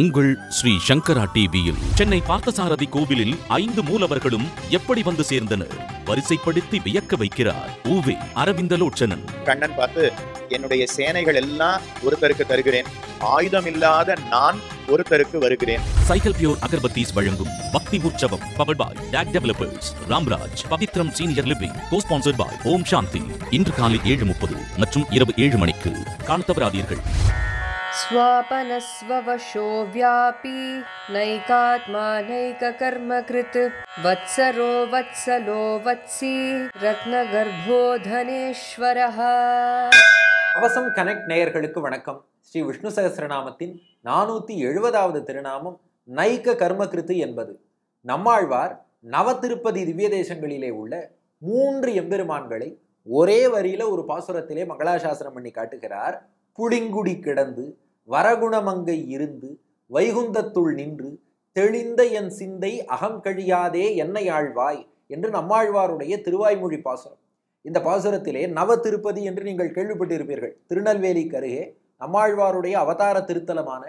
உங்கள் ஸ்ரீ சங்கரா டிவியில் சென்னை பார்த்தசாரதி கோவிலில் ஐந்து மூலவர்களும் எப்படி வந்து சேர்ந்தனர் வரிசைப்படுத்தி வியக்க வைக்கிறார் ஊவே அரவிந்தலோச்சனன் கண்ணன் பார்த்து என்னுடைய சேனைகள் எல்லாம் ஒருத்தருக்கு தருகிறேன் ஆயுதம் இல்லாத நான் ஒருத்தருக்கு வருகிறேன் சைக்கிள் பியூர் அகர்பத்தீஸ் வழங்கும் பக்தி உற்சவம் power by tech developers Ramraj Pavithram senior living co sponsored by Om Shanti இன்று காலை ஏழு முப்பது மற்றும் இரவு ஏழு மணிக்கு காண தவறாதீர்கள் स्वापनस्ववशो व्यापी नैकात्मानैककर्मकृत् वत्सरो वत्सलो वत्सी रत्नगर्भो धनेश्वरः அவசம் கனெக்ட் நேயர்களுக்கு வணக்கம் ஸ்ரீ விஷ்ணு சகசிரநாமத்தின் நானூற்றி எழுபதாவது திருநாமம் நைக்க கர்மகிருத்து என்பது நம்மாழ்வார் நவ திருப்பதி திவ்ய தேசங்களிலே உள்ள மூன்று எம்பெருமான்களை ஒரே வரியில ஒரு பாசுரத்திலே மங்களாசாசனம் பண்ணி காட்டுகிறார் புளிங்குடி கிடந்து வரகுணமங்கை இருந்து வைகுந்தத்துள் நின்று தெளிந்த என் சிந்தை அகம் கழியாதே என்னை ஆழ்வாய் என்று நம்மாழ்வாருடைய திருவாய்மொழி பாசுரம் இந்த பாசுரத்திலே நவ திருப்பதி என்று நீங்கள் கேள்விப்பட்டிருப்பீர்கள் திருநெல்வேலிக்கு அருகே நம்மாழ்வாருடைய அவதார திருத்தலமான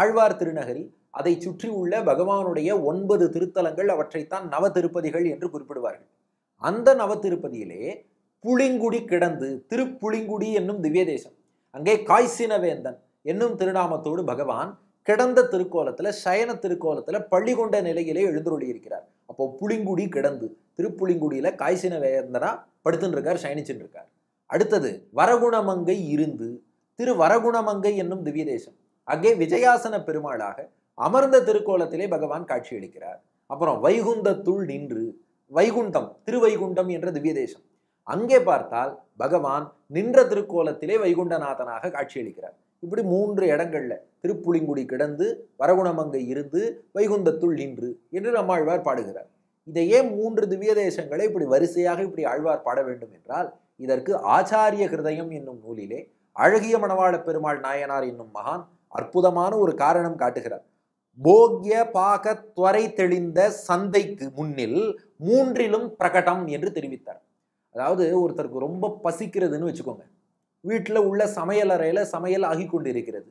ஆழ்வார் திருநகரி அதை சுற்றி உள்ள பகவானுடைய ஒன்பது திருத்தலங்கள் அவற்றைத்தான் நவ திருப்பதிகள் என்று குறிப்பிடுவார்கள் அந்த நவ திருப்பதியிலே புளிங்குடி கிடந்து திருப்புளிங்குடி என்னும் திவ்ய தேசம் அங்கே காய்சினவேந்தன் என்னும் திருநாமத்தோடு பகவான் கிடந்த திருக்கோலத்தில் சயன திருக்கோலத்தில் பள்ளி கொண்ட நிலையிலே எழுந்துருளியிருக்கிறார் அப்போ புளிங்குடி கிடந்து திருப்புளிங்குடியில காய்ச்சின வேந்தனா படுத்துன்னு இருக்கார் சயனிச்சுட்டு இருக்கார் அடுத்தது வரகுணமங்கை இருந்து திரு வரகுணமங்கை என்னும் திவ்ய தேசம் அங்கே விஜயாசன பெருமாளாக அமர்ந்த திருக்கோலத்திலே பகவான் காட்சியளிக்கிறார் அப்புறம் வைகுந்தத்துள் நின்று வைகுண்டம் திருவைகுண்டம் என்ற திவ்ய தேசம் அங்கே பார்த்தால் பகவான் நின்ற திருக்கோலத்திலே வைகுண்டநாதனாக காட்சியளிக்கிறார் இப்படி மூன்று இடங்கள்ல திருப்புளிங்குடி கிடந்து வரகுணமங்கை இருந்து வைகுந்தத்துள் நின்று என்று நம்மாழ்வார் பாடுகிறார் இதையே மூன்று திவ்ய தேசங்களை இப்படி வரிசையாக இப்படி ஆழ்வார் பாட வேண்டும் என்றால் இதற்கு ஆச்சாரிய ஹிருதயம் என்னும் நூலிலே அழகிய மணவாள பெருமாள் நாயனார் என்னும் மகான் அற்புதமான ஒரு காரணம் காட்டுகிறார் போக்ய பாக துவரை தெளிந்த சந்தைக்கு முன்னில் மூன்றிலும் பிரகடம் என்று தெரிவித்தார் அதாவது ஒருத்தருக்கு ரொம்ப பசிக்கிறதுன்னு வச்சுக்கோங்க வீட்டில் உள்ள சமையல் அறையில் சமையல் ஆகி கொண்டிருக்கிறது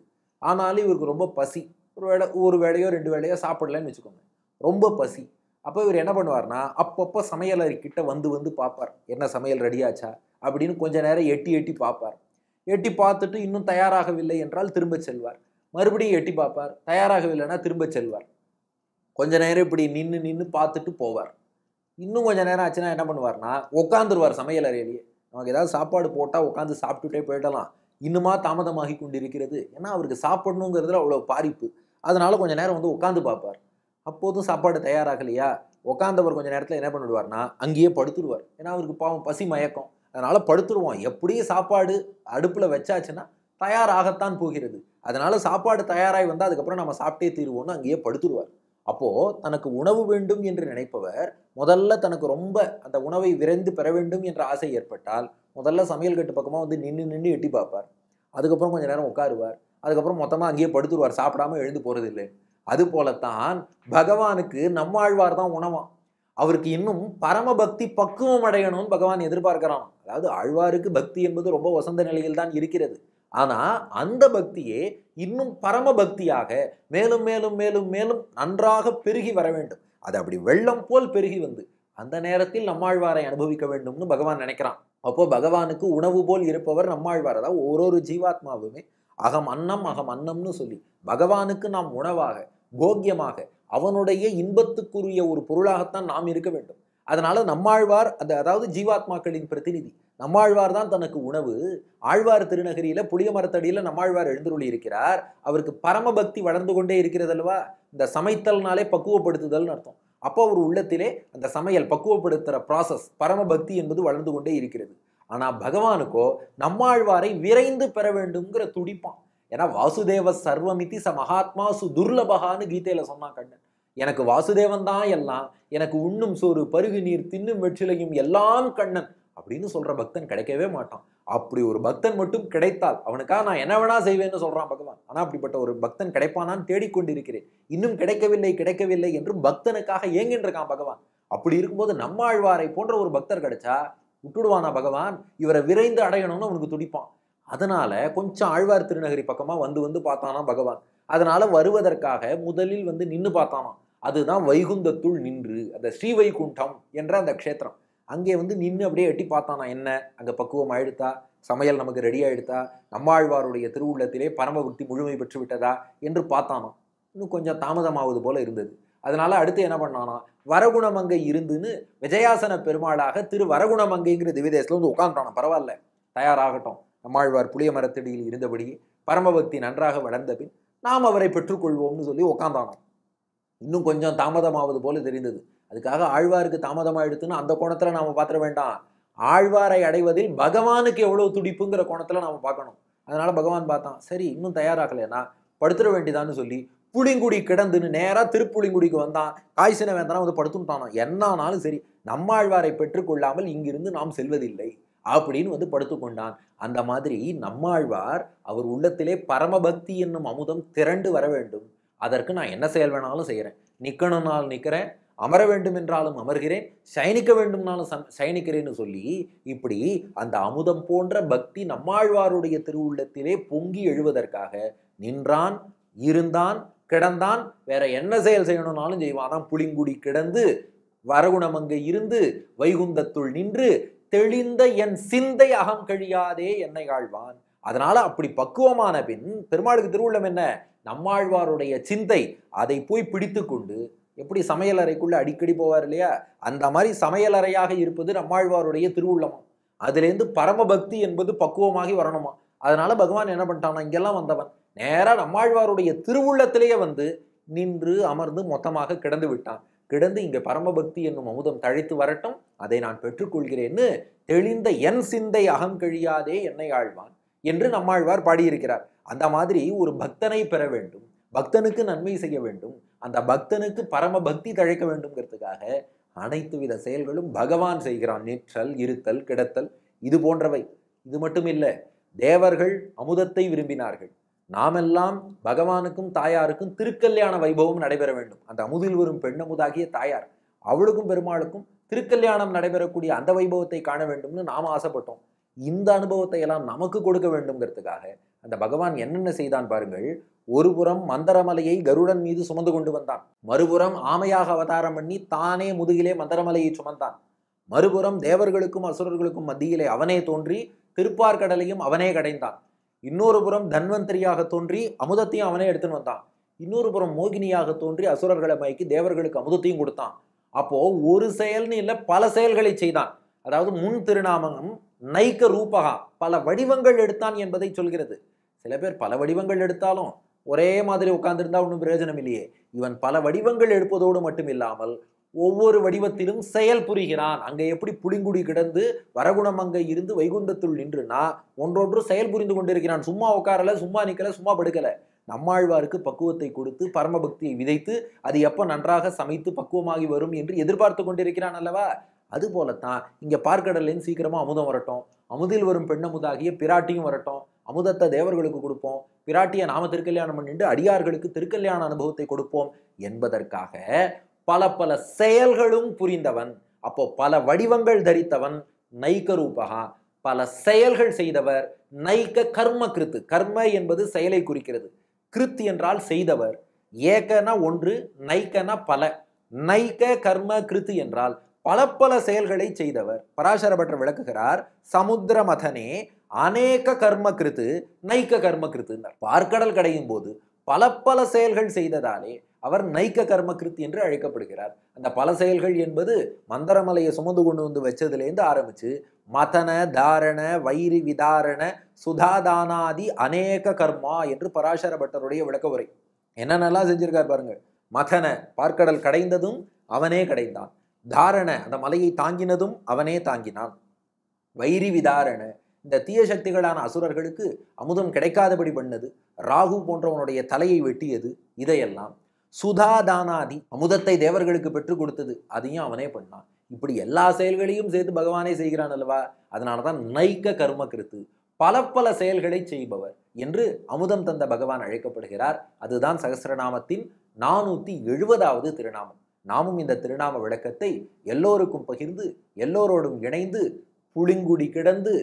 ஆனாலும் இவருக்கு ரொம்ப பசி ஒரு வேலை ஒரு வேலையோ ரெண்டு வேலையோ சாப்பிடலன்னு வச்சுக்கோங்க ரொம்ப பசி அப்போ இவர் என்ன பண்ணுவார்னா அப்பப்போ சமையல் அறிக்கிட்ட வந்து வந்து பார்ப்பார் என்ன சமையல் ரெடியாச்சா அப்படின்னு கொஞ்ச நேரம் எட்டி எட்டி பார்ப்பார் எட்டி பார்த்துட்டு இன்னும் தயாராகவில்லை என்றால் திரும்ப செல்வார் மறுபடியும் எட்டி பார்ப்பார் தயாராகவில்லைன்னா திரும்ப செல்வார் கொஞ்ச நேரம் இப்படி நின்று நின்று பார்த்துட்டு போவார் இன்னும் கொஞ்சம் நேரம் ஆச்சுன்னா என்ன பண்ணுவார்னா உட்காந்துருவார் சமையல் அறையிலேயே நமக்கு ஏதாவது சாப்பாடு போட்டால் உட்காந்து சாப்பிட்டுட்டே போயிடலாம் இன்னுமா தாமதமாகி கொண்டிருக்கிறது ஏன்னா அவருக்கு சாப்பிடணுங்கிறதுல அவ்வளோ பாரிப்பு அதனால் கொஞ்சம் நேரம் வந்து உட்காந்து பார்ப்பார் அப்போதும் சாப்பாடு தயாராகலையா உட்காந்தவர் கொஞ்சம் நேரத்தில் என்ன பண்ணிடுவார்னா அங்கேயே படுத்துடுவார் ஏன்னா அவருக்கு பாவம் பசி மயக்கம் அதனால் படுத்துடுவோம் எப்படியும் சாப்பாடு அடுப்பில் வச்சாச்சுன்னா தயாராகத்தான் போகிறது அதனால் சாப்பாடு தயாராகி வந்தால் அதுக்கப்புறம் நம்ம சாப்பிட்டே தீருவோம்னு அங்கேயே படுத்துடுவார் அப்போது தனக்கு உணவு வேண்டும் என்று நினைப்பவர் முதல்ல தனக்கு ரொம்ப அந்த உணவை விரைந்து பெற வேண்டும் என்ற ஆசை ஏற்பட்டால் முதல்ல சமையல் கட்டு பக்கமாக வந்து நின்று நின்று எட்டி பார்ப்பார் அதுக்கப்புறம் கொஞ்சம் நேரம் உட்காருவார் அதுக்கப்புறம் மொத்தமாக அங்கேயே படுத்துருவார் சாப்பிடாம எழுந்து போகிறது இல்லை அது போலத்தான் பகவானுக்கு நம்மாழ்வார் தான் உணவாம் அவருக்கு இன்னும் பரம பக்தி பக்குவம் அடையணும்னு பகவான் எதிர்பார்க்கிறான் அதாவது ஆழ்வாருக்கு பக்தி என்பது ரொம்ப வசந்த நிலையில் தான் இருக்கிறது ஆனால் அந்த பக்தியே இன்னும் பரம பக்தியாக மேலும் மேலும் மேலும் மேலும் நன்றாக பெருகி வர வேண்டும் அது அப்படி வெள்ளம் போல் பெருகி வந்து அந்த நேரத்தில் நம்மாழ்வாரை அனுபவிக்க வேண்டும்னு பகவான் நினைக்கிறான் அப்போது பகவானுக்கு உணவு போல் இருப்பவர் நம்மாழ்வார் அதாவது ஒரு ஒரு ஜீவாத்மாவுமே அகம் அன்னம் அகம் அன்னம்னு சொல்லி பகவானுக்கு நாம் உணவாக போக்கியமாக அவனுடைய இன்பத்துக்குரிய ஒரு பொருளாகத்தான் நாம் இருக்க வேண்டும் அதனால் நம்மாழ்வார் அந்த அதாவது ஜீவாத்மாக்களின் பிரதிநிதி நம்மாழ்வார் தான் தனக்கு உணவு ஆழ்வார் திருநகரியில் புளிய மரத்தடியில் நம்மாழ்வார் எழுந்தருளி இருக்கிறார் அவருக்கு பரமபக்தி வளர்ந்து கொண்டே இருக்கிறது அல்லவா இந்த சமைத்தல்னாலே பக்குவப்படுத்துதல்னு அர்த்தம் அப்போ அவர் உள்ளத்திலே அந்த சமையல் பக்குவப்படுத்துகிற ப்ராசஸ் பரமபக்தி என்பது வளர்ந்து கொண்டே இருக்கிறது ஆனால் பகவானுக்கோ நம்மாழ்வாரை விரைந்து பெற வேண்டும்ங்கிற துடிப்பான் ஏன்னா வாசுதேவ சர்வமிதி ச மகாத்மா சு துர்லபகான்னு கீதையில சொன்னான் கண்ணன் எனக்கு வாசுதேவன் தான் எல்லாம் எனக்கு உண்ணும் சோறு பருகு நீர் தின்னும் வெற்றிலையும் எல்லாம் கண்ணன் அப்படின்னு சொல்ற பக்தன் கிடைக்கவே மாட்டான் அப்படி ஒரு பக்தன் மட்டும் கிடைத்தால் அவனுக்காக நான் என்ன வேணா செய்வேன்னு சொல்றான் பகவான் ஆனா அப்படிப்பட்ட ஒரு பக்தன் கிடைப்பானான் தேடிக்கொண்டிருக்கிறேன் இன்னும் கிடைக்கவில்லை கிடைக்கவில்லை என்றும் பக்தனுக்காக ஏங்கின்றிருக்கான் பகவான் அப்படி இருக்கும்போது நம்மாழ்வாரை போன்ற ஒரு பக்தர் கிடைச்சா விட்டுடுவானா பகவான் இவரை விரைந்து அடையணும்னு அவனுக்கு துடிப்பான் அதனால கொஞ்சம் ஆழ்வார் திருநகரி பக்கமா வந்து வந்து பார்த்தானா பகவான் அதனால வருவதற்காக முதலில் வந்து நின்று பார்த்தானா அதுதான் வைகுந்தத்துள் நின்று அந்த ஸ்ரீவைகுண்டம் என்ற அந்த க்ஷேத்திரம் அங்கே வந்து நின்று அப்படியே எட்டி பார்த்தானா என்ன அங்கே பக்குவம் ஆயிடுத்தா சமையல் நமக்கு ரெடி ஆயிடுத்தா நம்மாழ்வாருடைய திருவுள்ளத்திலே பரமபக்தி முழுமை பெற்று விட்டதா என்று பார்த்தானோ இன்னும் கொஞ்சம் தாமதமாவது போல இருந்தது அதனால அடுத்து என்ன பண்ணானா வரகுணமங்கை இருந்துன்னு விஜயாசன பெருமாளாக திரு வரகுணமங்கைங்கிற திவ்யதேசத்தில் வந்து உட்காந்துட்டானா பரவாயில்ல தயாராகட்டும் நம்மாழ்வார் புளிய மரத்தடியில் இருந்தபடி பரமபக்தி நன்றாக வளர்ந்த பின் நாம் அவரை பெற்றுக்கொள்வோம்னு சொல்லி உட்காந்தானோம் இன்னும் கொஞ்சம் தாமதமாவது போல தெரிந்தது அதுக்காக ஆழ்வாருக்கு எடுத்துன்னு அந்த கோணத்தில் நாம் பார்த்துட வேண்டாம் ஆழ்வாரை அடைவதில் பகவானுக்கு எவ்வளோ துடிப்புங்கிற கோணத்தில் நாம் பார்க்கணும் அதனால் பகவான் பார்த்தான் சரி இன்னும் தயாராகலைன்னா படுத்துட வேண்டியதான்னு சொல்லி புளிங்குடி கிடந்துன்னு நேராக திருப்புளிங்குடிக்கு வந்தான் காய்ச்சின வேந்தனா வந்து படுத்துட்டானோ என்னானாலும் சரி நம்மாழ்வாரை பெற்றுக்கொள்ளாமல் இங்கிருந்து நாம் செல்வதில்லை அப்படின்னு வந்து படுத்துக்கொண்டான் அந்த மாதிரி நம்மாழ்வார் அவர் உள்ளத்திலே பரமபக்தி என்னும் அமுதம் திரண்டு வர வேண்டும் அதற்கு நான் என்ன செயல் வேணாலும் செய்கிறேன் நிற்கணும்னாலும் நிற்கிறேன் அமர வேண்டும் என்றாலும் அமர்கிறேன் சயனிக்க வேண்டும்னாலும் சயனிக்கிறேன்னு சொல்லி இப்படி அந்த அமுதம் போன்ற பக்தி நம்மாழ்வாருடைய திருவுள்ளத்திலே பொங்கி எழுவதற்காக நின்றான் இருந்தான் கிடந்தான் வேற என்ன செயல் செய்யணும்னாலும் செய்வான் அதான் புளிங்குடி கிடந்து வரகுணம் அங்கே இருந்து வைகுந்தத்துள் நின்று தெளிந்த என் சிந்தை அகம் கழியாதே என்னை ஆழ்வான் அதனால அப்படி பக்குவமான பின் பெருமாளுக்கு திருவுள்ளம் என்ன நம்மாழ்வாருடைய சிந்தை அதை போய் பிடித்து கொண்டு எப்படி சமையலறைக்குள்ளே அடிக்கடி போவார் இல்லையா அந்த மாதிரி சமையலறையாக இருப்பது நம்மாழ்வாருடைய திருவுள்ளமா அதுலேருந்து பரமபக்தி என்பது பக்குவமாகி வரணுமா அதனால பகவான் என்ன பண்ணிட்டான் இங்கெல்லாம் வந்தவன் நேராக நம்மாழ்வாருடைய திருவுள்ளத்திலேயே வந்து நின்று அமர்ந்து மொத்தமாக கிடந்து விட்டான் கிடந்து இங்கே பரமபக்தி என்னும் அமுதம் தழைத்து வரட்டும் அதை நான் பெற்றுக்கொள்கிறேன்னு தெளிந்த என் சிந்தை அகம் கழியாதே என்னை ஆழ்வான் என்று நம்மாழ்வார் பாடியிருக்கிறார் அந்த மாதிரி ஒரு பக்தனை பெற வேண்டும் பக்தனுக்கு நன்மை செய்ய வேண்டும் அந்த பக்தனுக்கு பரம பக்தி தழைக்க வேண்டும்ங்கிறதுக்காக அனைத்து வித செயல்களும் பகவான் செய்கிறான் நிற்றல் இருத்தல் கிடத்தல் இது போன்றவை இது மட்டும் இல்லை தேவர்கள் அமுதத்தை விரும்பினார்கள் நாமெல்லாம் பகவானுக்கும் தாயாருக்கும் திருக்கல்யாண வைபவம் நடைபெற வேண்டும் அந்த அமுதில் வரும் பெண் அமுதாகிய தாயார் அவளுக்கும் பெருமாளுக்கும் திருக்கல்யாணம் நடைபெறக்கூடிய அந்த வைபவத்தை காண வேண்டும்னு நாம் ஆசைப்பட்டோம் இந்த அனுபவத்தை எல்லாம் நமக்கு கொடுக்க வேண்டும்ங்கிறதுக்காக அந்த பகவான் என்னென்ன செய்தான் பாருங்கள் ஒருபுறம் மந்தரமலையை கருடன் மீது சுமந்து கொண்டு வந்தான் மறுபுறம் ஆமையாக அவதாரம் பண்ணி தானே முதுகிலே மந்தரமலையை சுமந்தான் மறுபுறம் தேவர்களுக்கும் அசுரர்களுக்கும் மத்தியிலே அவனே தோன்றி திருப்பார்கடலையும் அவனே கடைந்தான் இன்னொரு புறம் தன்வந்திரியாக தோன்றி அமுதத்தையும் அவனே எடுத்துன்னு வந்தான் இன்னொரு புறம் மோகினியாக தோன்றி அசுரர்களை மயக்கி தேவர்களுக்கு அமுதத்தையும் கொடுத்தான் அப்போ ஒரு செயல்னு இல்லை பல செயல்களை செய்தான் அதாவது முன் திருநாமம் நைக்க ரூபகா பல வடிவங்கள் எடுத்தான் என்பதை சொல்கிறது சில பேர் பல வடிவங்கள் எடுத்தாலும் ஒரே மாதிரி உட்கார்ந்துருந்தா ஒன்றும் பிரயோஜனம் இல்லையே இவன் பல வடிவங்கள் எடுப்பதோடு மட்டும் இல்லாமல் ஒவ்வொரு வடிவத்திலும் செயல் புரிகிறான் அங்கே எப்படி புளிங்குடி கிடந்து வரகுணம் அங்கே இருந்து வைகுந்தத்துள் நின்றுனா ஒன்றொன்று செயல் புரிந்து கொண்டிருக்கிறான் சும்மா உட்காரல சும்மா நிற்கல சும்மா படுக்கலை நம்மாழ்வாருக்கு பக்குவத்தை கொடுத்து பரமபக்தியை விதைத்து அது எப்போ நன்றாக சமைத்து பக்குவமாகி வரும் என்று எதிர்பார்த்து கொண்டிருக்கிறான் அல்லவா அதுபோலத்தான் இங்கே பார்க்கடல்லேருந்து சீக்கிரமாக அமுதம் வரட்டும் அமுதில் வரும் பெண்ணமுதாகிய பிராட்டியும் வரட்டும் அமுதத்தை தேவர்களுக்கு கொடுப்போம் பிராட்டியை நாம திருக்கல்யாணம் பண்ணிட்டு அடியார்களுக்கு திருக்கல்யாண அனுபவத்தை கொடுப்போம் என்பதற்காக பல பல செயல்களும் புரிந்தவன் அப்போ பல வடிவங்கள் தரித்தவன் நைக்க ரூபகா பல செயல்கள் செய்தவர் நைக்க கர்ம கிருத்து கர்ம என்பது செயலை குறிக்கிறது கிருத் என்றால் செய்தவர் ஏகனா ஒன்று நைக்கனா பல நைக்க கர்ம கிருத்து என்றால் பல பல செயல்களை செய்தவர் பராசரபற்ற விளக்குகிறார் சமுத்திர மதனே அநேக கர்ம கிருத்து நைக்க கர்ம கிருத்து பார்க்கடல் கடையும் போது பல பல செயல்கள் செய்ததாலே அவர் நைக்க கர்மகிருத்தி என்று அழைக்கப்படுகிறார் அந்த பல செயல்கள் என்பது மந்தரமலையை சுமந்து கொண்டு வந்து வச்சதுலேருந்து ஆரம்பித்து மதன தாரண வைரி விதாரண சுதாதானாதி அநேக கர்மா என்று பராசர பட்டருடைய விளக்க உரை என்னென்னலாம் செஞ்சிருக்கார் பாருங்க மதன பார்க்கடல் கடைந்ததும் அவனே கடைந்தான் தாரண அந்த மலையை தாங்கினதும் அவனே தாங்கினான் வைரி விதாரண இந்த தீய சக்திகளான அசுரர்களுக்கு அமுதம் கிடைக்காதபடி பண்ணது ராகு போன்றவனுடைய தலையை வெட்டியது இதையெல்லாம் சுதாதானாதி அமுதத்தை தேவர்களுக்கு பெற்றுக் கொடுத்தது அதையும் அவனே பண்ணான் இப்படி எல்லா செயல்களையும் சேர்த்து பகவானே செய்கிறான் அல்லவா அதனால தான் நைக்க கர்ம கிருத்து பல பல செயல்களை செய்பவர் என்று அமுதம் தந்த பகவான் அழைக்கப்படுகிறார் அதுதான் சகசிரநாமத்தின் நானூற்றி எழுபதாவது திருநாமம் நாமும் இந்த திருநாம விளக்கத்தை எல்லோருக்கும் பகிர்ந்து எல்லோரோடும் இணைந்து புளிங்குடி கிடந்து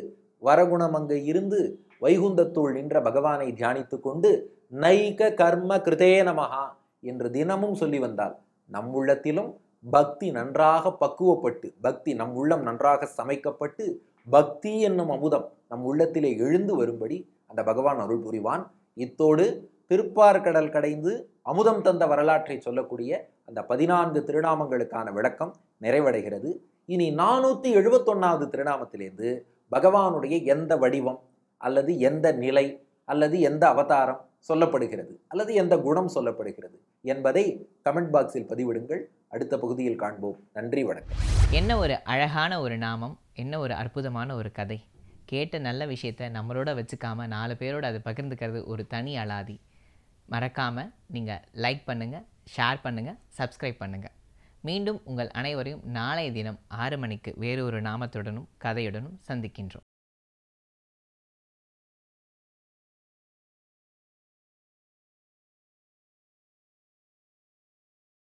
வரகுணமங்க இருந்து வைகுந்தத்துள் நின்ற பகவானை தியானித்து கொண்டு நைக கர்ம கிருதே நமகா என்று தினமும் சொல்லி வந்தால் நம் உள்ளத்திலும் பக்தி நன்றாக பக்குவப்பட்டு பக்தி நம் உள்ளம் நன்றாக சமைக்கப்பட்டு பக்தி என்னும் அமுதம் நம் உள்ளத்திலே எழுந்து வரும்படி அந்த பகவான் அருள் புரிவான் இத்தோடு திருப்பார்கடல் கடைந்து அமுதம் தந்த வரலாற்றை சொல்லக்கூடிய அந்த பதினான்கு திருநாமங்களுக்கான விளக்கம் நிறைவடைகிறது இனி நானூற்றி எழுபத்தொன்னாவது திருநாமத்திலேருந்து பகவானுடைய எந்த வடிவம் அல்லது எந்த நிலை அல்லது எந்த அவதாரம் சொல்லப்படுகிறது அல்லது எந்த குணம் சொல்லப்படுகிறது என்பதை கமெண்ட் பாக்ஸில் பதிவிடுங்கள் அடுத்த பகுதியில் காண்போம் நன்றி வணக்கம் என்ன ஒரு அழகான ஒரு நாமம் என்ன ஒரு அற்புதமான ஒரு கதை கேட்ட நல்ல விஷயத்த நம்மளோட வச்சுக்காமல் நாலு பேரோட அதை பகிர்ந்துக்கிறது ஒரு தனி அலாதி மறக்காமல் நீங்கள் லைக் பண்ணுங்கள் ஷேர் பண்ணுங்கள் சப்ஸ்கிரைப் பண்ணுங்கள் மீண்டும் உங்கள் அனைவரையும் நாளைய தினம் ஆறு மணிக்கு வேறொரு நாமத்துடனும் கதையுடனும் சந்திக்கின்றோம்